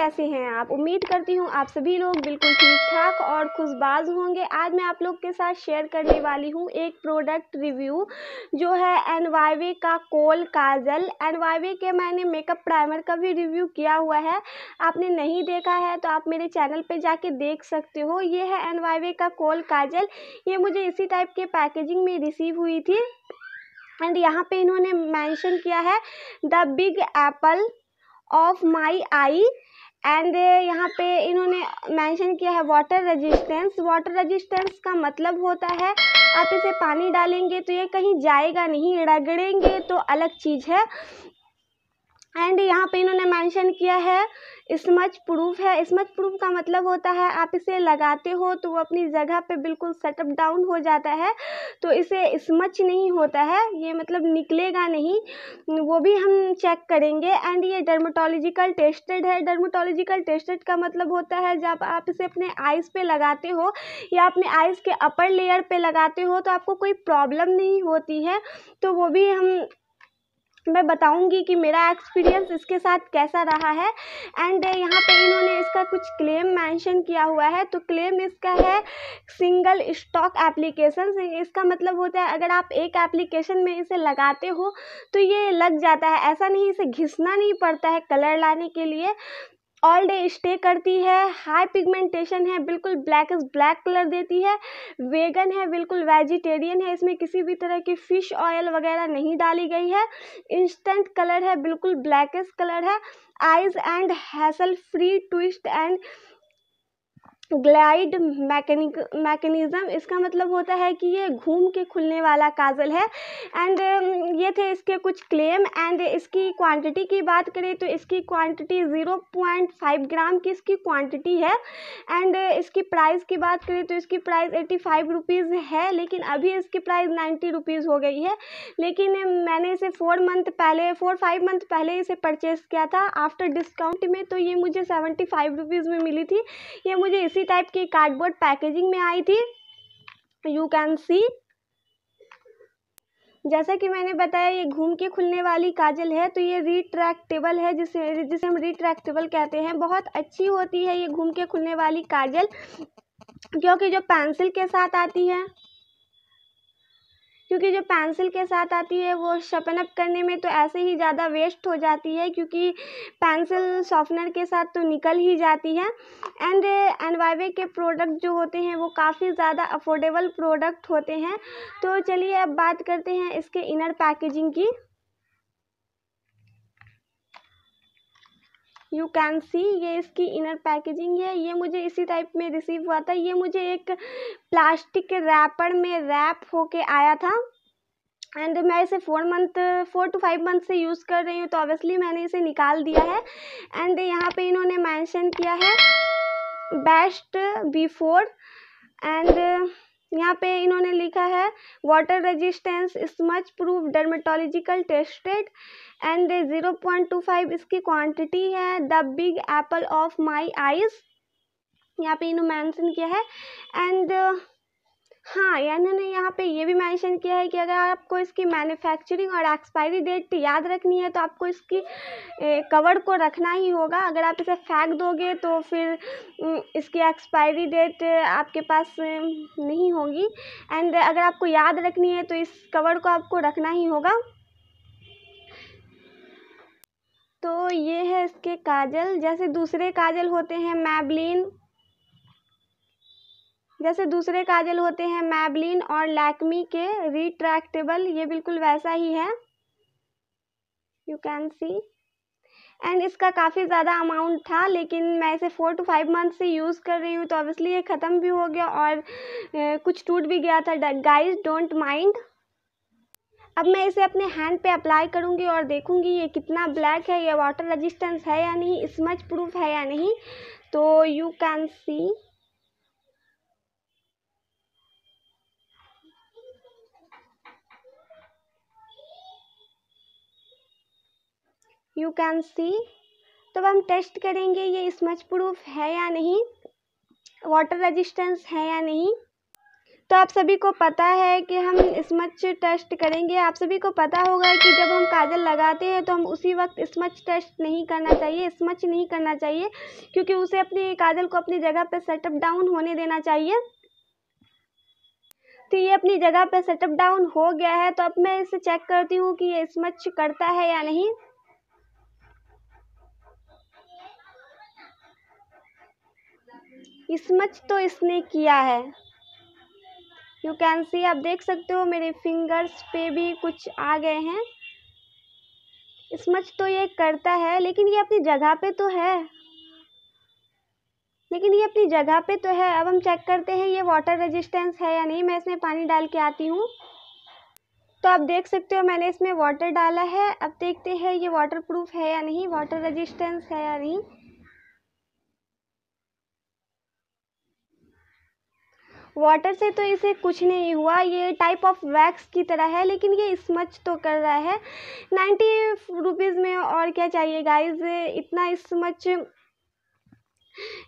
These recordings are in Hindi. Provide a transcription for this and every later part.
कैसे हैं आप उम्मीद करती हूँ आप सभी लोग बिल्कुल ठीक ठाक और खुशबाज होंगे आज मैं आप लोग के साथ शेयर करने वाली हूँ एक प्रोडक्ट रिव्यू जो है एनवाईवे का कोल काजल एनवाईवे के मैंने मेकअप प्राइमर का भी रिव्यू किया हुआ है आपने नहीं देखा है तो आप मेरे चैनल पे जाके देख सकते हो ये है एनवाईवे का कोल काजल ये मुझे इसी टाइप के पैकेजिंग में रिसीव हुई थी एंड यहाँ पे इन्होंने मेंशन किया है the big apple of my eye and uh, यहाँ पे इन्होंने मेंशन किया है वाटर रेजिस्टेंस वाटर रेजिस्टेंस का मतलब होता है आप इसे पानी डालेंगे तो ये कहीं जाएगा नहीं रगड़ेंगे तो अलग चीज़ है एंड यहाँ पे इन्होंने मेंशन किया है स्मच प्रूफ है स्मच प्रूफ का मतलब होता है आप इसे लगाते हो तो वो अपनी जगह पे बिल्कुल सेटअप डाउन हो जाता है तो इसे स्मच नहीं होता है ये मतलब निकलेगा नहीं वो भी हम चेक करेंगे एंड ये डर्माटोलॉजिकल टेस्टेड है डर्मोटोलॉजिकल टेस्टेड का मतलब होता है जब आप इसे अपने आइज़ पे लगाते हो या अपने आइज़ के अपर लेयर पर लगाते हो तो आपको कोई प्रॉब्लम नहीं होती है तो वो भी हम मैं बताऊँगी कि मेरा एक्सपीरियंस इसके साथ कैसा रहा है एंड यहाँ पे इन्होंने इसका कुछ क्लेम मेंशन किया हुआ है तो क्लेम इसका है सिंगल स्टॉक एप्लीकेशन इसका मतलब होता है अगर आप एक एप्लीकेशन में इसे लगाते हो तो ये लग जाता है ऐसा नहीं इसे घिसना नहीं पड़ता है कलर लाने के लिए ऑल डे स्टे करती है हाई पिगमेंटेशन है बिल्कुल ब्लैक ब्लैक कलर देती है वेगन है बिल्कुल वेजिटेरियन है इसमें किसी भी तरह की फ़िश ऑयल वगैरह नहीं डाली गई है इंस्टेंट कलर है बिल्कुल ब्लैक कलर है eyes and hassle free twist and glide mechanic mechanism इसका मतलब होता है कि ये घूम के खुलने वाला काजल है एंड um, ये थे इसके कुछ क्लेम एंड इसकी क्वांटिटी की बात करें तो इसकी quantity zero point five gram की इसकी क्वांटिटी है एंड uh, इसकी प्राइस की बात करें तो इसकी प्राइस एटी फाइव रुपीज़ है लेकिन अभी इसकी प्राइस नाइन्टी रुपीज़ हो गई है लेकिन um, मैंने इसे फोर मंथ पहले फोर फाइव मंथ पहले इसे परचेज़ किया था आफ्टर डिस्काउंट में तो ये मुझे सेवेंटी फाइव रुपीज़ में मिली थी ये मुझे इसी इसी टाइप की कार्डबोर्ड पैकेजिंग में आई थी यू कैन सी जैसा कि मैंने बताया ये घूम के खुलने वाली काजल है तो ये रिट्रैक्टेबल है जिसे जिसे हम रिट्रैक्टेबल कहते हैं बहुत अच्छी होती है ये घूम के खुलने वाली काजल क्योंकि जो पेंसिल के साथ आती है क्योंकि जो पेंसिल के साथ आती है वो शपन अप करने में तो ऐसे ही ज़्यादा वेस्ट हो जाती है क्योंकि पेंसिल सॉफ्टनर के साथ तो निकल ही जाती है एंड एनवायवे के प्रोडक्ट जो होते हैं वो काफ़ी ज़्यादा अफोर्डेबल प्रोडक्ट होते हैं तो चलिए अब बात करते हैं इसके इनर पैकेजिंग की यू कैन सी ये इसकी इनर पैकेजिंग है ये मुझे इसी टाइप में रिसीव हुआ था ये मुझे एक प्लास्टिक के रैपर में रैप होके आया था एंड मैं इसे four month four to five month से यूज़ कर रही हूँ तो ऑब्वियसली मैंने इसे निकाल दिया है एंड यहाँ पे इन्होंने मेंशन किया है बेस्ट बिफोर एंड यहाँ पे इन्होंने लिखा है water resistance smudge proof prove dermatological tested and zero point two five इसकी क्वांटिटी है the big apple of my eyes यहाँ पे इन्होंने मेंशन किया है एंड हाँ इन्होंने यहाँ पे ये भी मेंशन किया है कि अगर आपको इसकी मैन्युफैक्चरिंग और एक्सपायरी डेट याद रखनी है तो आपको इसकी कवर को रखना ही होगा अगर आप इसे फेंक दोगे तो फिर इसकी एक्सपायरी डेट आपके पास नहीं होगी एंड अगर आपको याद रखनी है तो इस कवर को आपको रखना ही होगा तो ये है इसके काजल जैसे दूसरे काजल होते हैं मैबलिन जैसे दूसरे काजल होते हैं मैबलिन और लैक्मी के रिट्रैक्टेबल ये बिल्कुल वैसा ही है यू कैन सी एंड इसका काफ़ी ज़्यादा अमाउंट था लेकिन मैं इसे फोर टू फाइव मंथ से यूज़ कर रही हूँ तो ऑब्वियसली ये ख़त्म भी हो गया और कुछ टूट भी गया था गाइज डोंट माइंड अब मैं इसे अपने हैंड पे अप्लाई करूँगी और देखूँगी ये कितना ब्लैक है ये वाटर रेजिस्टेंस है या नहीं स्मच प्रूफ है या नहीं तो you can see you can see तो हम टेस्ट करेंगे ये स्मच प्रूफ है या नहीं वाटर रेजिस्टेंस है या नहीं तो आप सभी को पता है कि हम स्मच टेस्ट करेंगे आप सभी को पता होगा कि जब हम काजल लगाते हैं तो हम उसी वक्त स्मच टेस्ट नहीं करना चाहिए स्मच नहीं करना चाहिए क्योंकि उसे अपने काजल को अपनी जगह पर सेटअप डाउन होने देना चाहिए तो ये अपनी जगह पर सेटअप डाउन हो गया है तो अब मैं इसे चेक करती हूँ कि ये स्मच करता है या नहीं इसमच तो इसने किया है यू कैन सी आप देख सकते हो मेरे फिंगर्स पे भी कुछ आ गए हैं इसमच तो ये करता है लेकिन ये अपनी जगह पे तो है लेकिन ये अपनी जगह पे तो है अब हम चेक करते हैं ये वाटर रेजिस्टेंस है या नहीं मैं इसमें पानी डाल के आती हूँ तो आप देख सकते हो मैंने इसमें वाटर डाला है अब देखते हैं ये वाटर प्रूफ है या नहीं वाटर रेजिस्टेंस है या नहीं वाटर से तो इसे कुछ नहीं हुआ ये टाइप ऑफ वैक्स की तरह है लेकिन ये स्मच तो कर रहा है नाइन्टी रुपीज़ में और क्या चाहिए गाइज इतना स्मच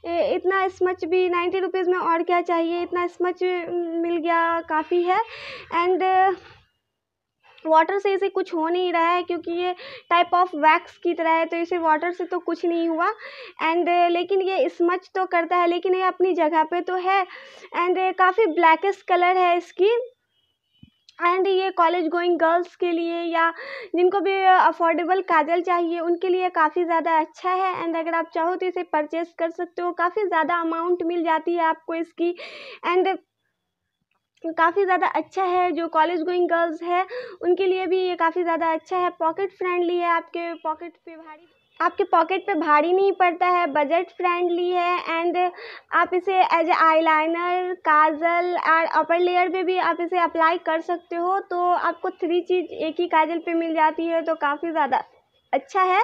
इतना स्मच भी नाइन्टी रुपीज़ में और क्या चाहिए इतना स्मच मिल गया काफ़ी है एंड वाटर से इसे कुछ हो नहीं रहा है क्योंकि ये टाइप ऑफ वैक्स की तरह है तो इसे वाटर से तो कुछ नहीं हुआ एंड लेकिन ये स्मच तो करता है लेकिन ये अपनी जगह पे तो है एंड काफ़ी ब्लैकेस्ट कलर है इसकी एंड ये कॉलेज गोइंग गर्ल्स के लिए या जिनको भी अफोर्डेबल काजल चाहिए उनके लिए काफ़ी ज़्यादा अच्छा है एंड अगर आप चाहो तो इसे परचेस कर सकते हो काफ़ी ज़्यादा अमाउंट मिल जाती है आपको इसकी एंड काफ़ी ज़्यादा अच्छा है जो कॉलेज गोइंग गर्ल्स है उनके लिए भी ये काफ़ी ज़्यादा अच्छा है पॉकेट फ्रेंडली है आपके पॉकेट पे भारी आपके पॉकेट पे भारी नहीं पड़ता है बजट फ्रेंडली है एंड आप इसे एज ए लाइनर काजल और अपर लेयर पे भी आप इसे अप्लाई कर सकते हो तो आपको थ्री चीज़ एक ही काजल पे मिल जाती है तो काफ़ी ज़्यादा अच्छा है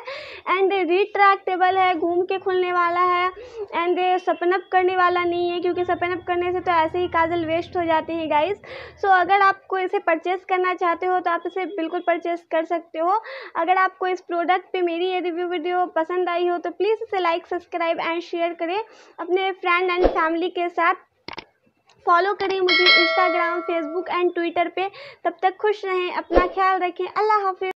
एंड रिट्रैक्टेबल है घूम के खुलने वाला है एंड सपन अप करने वाला नहीं है क्योंकि सपन अप करने से तो ऐसे ही काजल वेस्ट हो जाती है गाइस सो so, अगर आपको इसे परचेस करना चाहते हो तो आप इसे बिल्कुल परचेस कर सकते हो अगर आपको इस प्रोडक्ट पे मेरी ये रिव्यू वीडियो पसंद आई हो तो प्लीज़ इसे लाइक सब्सक्राइब एंड शेयर करें अपने फ्रेंड एंड फैमिली के साथ फॉलो करें मुझे इंस्टाग्राम फेसबुक एंड ट्विटर पे तब तक खुश रहें अपना ख्याल रखें अल्लाह हाफिज